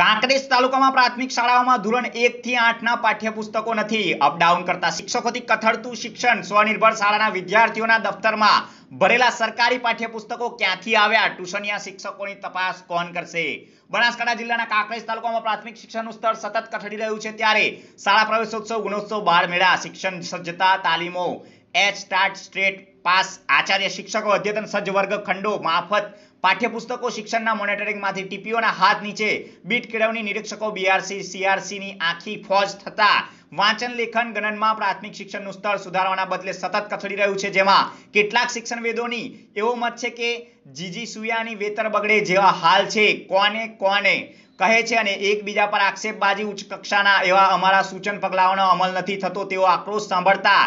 કાંકરેજ તાલુકામાં પ્રાથમિક શાળાઓમાં ધોરણ એક થી આઠના પાઠ્યપુસ્તકો નથી અપડાઉન કરતા શિક્ષકોથી કથળતું શિક્ષણ સ્વનિર્ભર શાળાના વિદ્યાર્થીઓના દફતરમાં ભરેલા સરકારી પાઠ્યપુસ્તકો ક્યાંથી આવ્યા ટ્યુશનિયા શિક્ષકોની તપાસ કોણ કરશે બનાસકાંઠા જિલ્લાના કાંકરેજ તાલુકામાં પ્રાથમિક શિક્ષણનું સ્તર સતત કથળી રહ્યું છે ત્યારે શાળા પ્રવેશોત્સવ ગુણોત્સવ બાર મેળા શિક્ષણ સજ્જતા તાલીમો એચ સ્ટાર્ટ સ્ટ્રેટ પાસ આચાર્ય શિક્ષકો અદ્યતન સજ્જ વર્ગ ખંડો માફત પાઠ્યપુસ્તકો શિક્ષણના મોનિટરિંગમાંથી ટીપીઓના હાથ નીચે બીટ કેળવણી નિરીક્ષકો બીઆરસી સીઆરસીની આખી ફોજ થતા વાંચન લેખન ગણનમાં પ્રાથમિક શિક્ષણનું સ્તર સુધારવાના બદલે સતત કથળી રહ્યું છે જેમાં કેટલાક શિક્ષણવેદોની એવો મત છે કે જીજી સુયાની વેતર બગડે જેવા હાલ છે કોને કોને કહે છે અને એકબીજા પર આક્ષેપબાજી ઉચ્ચ કક્ષાના એવા અમારા સૂચન પગલાઓનો અમલ નથી થતો તેવો આક્રોશ સાંભળતા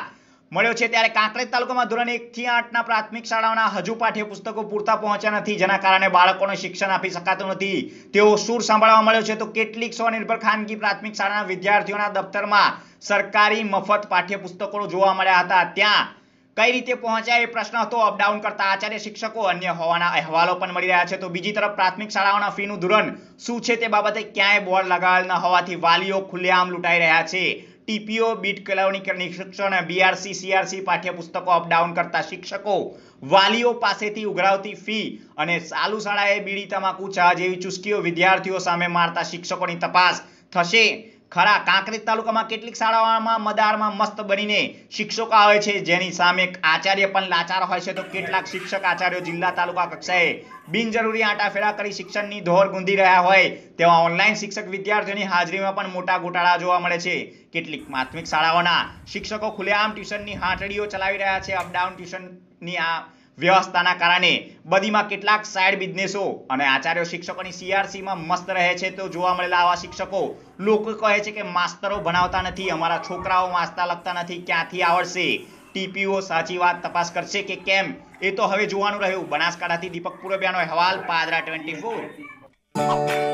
મળ્યો છે ત્યારે કાંકરેજ તાલુકામાં ધોરણ એકથી આઠના પ્રાથમિક શાળાઓના હજુ પાઠ્યપુસ્તકો પૂરતા પહોંચ્યા નથી જેના કારણે બાળકોને શિક્ષણ આપી શકાતું નથી તેઓ સૂર સાંભળવા મળ્યો છે તો કેટલીક સ્વનિર્ભર ખાનગી પ્રાથમિક શાળાના વિદ્યાર્થીઓના દફતરમાં સરકારી મફત પાઠ્યપુસ્તકો જોવા મળ્યા હતા ત્યાં કઈ રીતે પહોંચ્યા એ પ્રશ્ન હતો અપડાઉન કરતા આચાર્ય શિક્ષકો અન્ય હોવાના અહેવાલો પણ મળી રહ્યા છે તો બીજી તરફ પ્રાથમિક શાળાઓના ફીનું ધોરણ શું છે તે બાબતે ક્યાંય બોર્ડ લગાવેલ ન હોવાથી વાલીઓ ખુલ્લેઆમ લૂંટાઈ રહ્યા છે ટીપીઓ બીટ કેળવણી કરની બીઆરસી સીઆરસી પાઠ્યપુસ્તકો અપડાઉન કરતા શિક્ષકો વાલીઓ પાસેથી ઉઘરાવતી ફી અને સાલુ શાળાએ બીડી તમાકુ ચા જેવી ચુસ્કીઓ વિદ્યાર્થીઓ સામે મારતા શિક્ષકોની તપાસ થશે ખરા કાંકરેજ તાલુકામાં કેટલીક શાળાઓમાં મદારમાં મસ્ત બનીને શિક્ષકો આવે છે જેની સામે આચાર્ય પણ લાચાર હોય છે તો કેટલાક શિક્ષક આચાર્યો જિલ્લા તાલુકા કક્ષાએ બિનજરૂરી આંટાફેરા કરી શિક્ષણની ધોર ગુંદી રહ્યા હોય તેવા ઓનલાઈન શિક્ષક વિદ્યાર્થીઓની હાજરીમાં પણ મોટા ગોટાળા જોવા મળે છે કેટલીક પ્રાથમિક શાળાઓના શિક્ષકો ખુલ્લેઆમ ટ્યુશનની હાંટડીઓ ચલાવી રહ્યા છે અપડાઉન ટ્યુશનની આ વ્યવસ્થાના કારણે બદીમાં કેટલાક સાઇડ બિઝનેસો અને આચાર્ય શિક્ષકોની સીઆરસીમાં મસ્ત રહે છે તો જોવા મળેલા આવા શિક્ષકો લોકો કહે છે કે માસ્તરો ભણાવતા નથી અમારા છોકરાઓ વાંચતા લખતા નથી ક્યાંથી આવડશે ટીપીઓ સાચી વાત તપાસ કરશે કે કેમ એ તો હવે જોવાનું રહ્યું બનાસકાંઠાથી દીપક પુરબિયાનો અહેવાલ પાદરા ટ્વેન્ટી ફોર